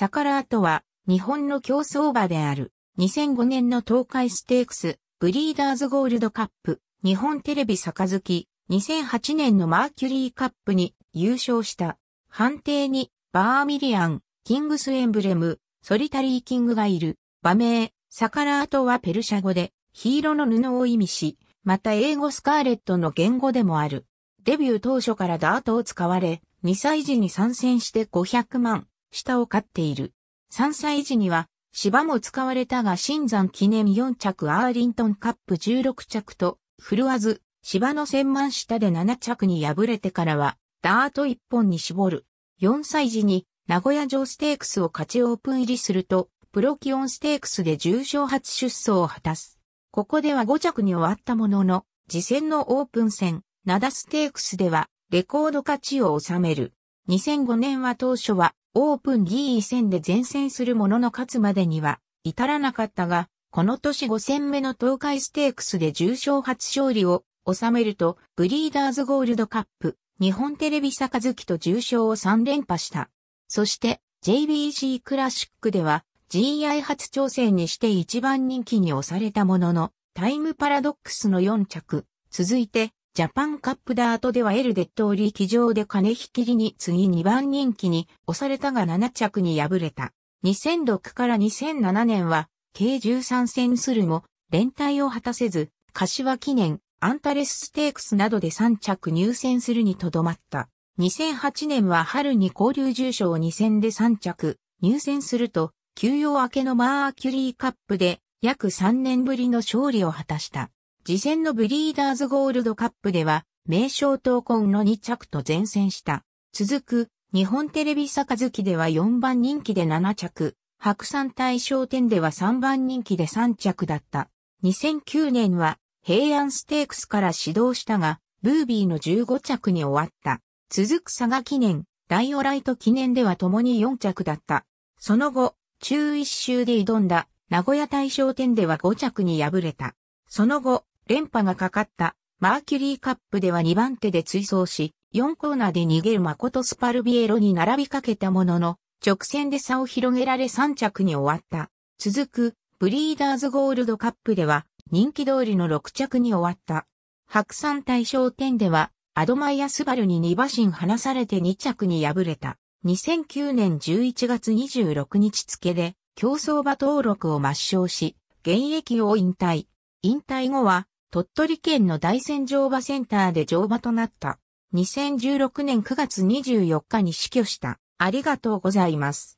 逆らとは、日本の競走馬である、2005年の東海ステークス、ブリーダーズゴールドカップ、日本テレビ杯、2008年のマーキュリーカップに優勝した。判定に、バーミリアン、キングスエンブレム、ソリタリーキングがいる。馬名、逆らとはペルシャ語で、ヒーローの布を意味し、また英語スカーレットの言語でもある。デビュー当初からダートを使われ、2歳児に参戦して500万、下を飼っている。3歳時には芝も使われたが新山記念4着アーリントンカップ16着と振るわず芝の千万下で7着に敗れてからはダート1本に絞る。4歳時に名古屋城ステークスを勝ちオープン入りするとプロキオンステークスで重賞初出走を果たす。ここでは5着に終わったものの、次戦のオープン戦、ナダステークスではレコード勝ちを収める。2005年は当初はオープンリー戦で前線するものの勝つまでには至らなかったが、この年5戦目の東海ステークスで重賞初勝利を収めると、ブリーダーズゴールドカップ、日本テレビ杯と重賞を3連覇した。そして、JBC クラシックでは、GI 初挑戦にして一番人気に押されたものの、タイムパラドックスの4着、続いて、ジャパンカップダートではエルデッドオリー騎乗で金引きりに次2番人気に押されたが7着に敗れた。2006から2007年は計13戦するも連帯を果たせず、柏記念、アンタレスステークスなどで3着入選するにとどまった。2008年は春に交流重賞2戦で3着入選すると、休養明けのマーキュリーカップで約3年ぶりの勝利を果たした。次戦のブリーダーズゴールドカップでは、名称闘魂の2着と前線した。続く、日本テレビ杯では4番人気で7着、白山大賞典では3番人気で3着だった。2009年は、平安ステークスから始動したが、ブービーの15着に終わった。続く佐賀記念、ダイオライト記念では共に4着だった。その後、中一周で挑んだ、名古屋大賞典では5着に敗れた。その後、連覇がかかったマーキュリーカップでは2番手で追走し、4コーナーで逃げる誠スパルビエロに並びかけたものの、直線で差を広げられ3着に終わった。続く、ブリーダーズゴールドカップでは、人気通りの6着に終わった。白山大賞典では、アドマイアスバルに2馬身離されて2着に敗れた。2009年11月26日付で、競走馬登録を抹消し、現役を引退。引退後は、鳥取県の大仙乗馬センターで乗馬となった。2016年9月24日に死去した。ありがとうございます。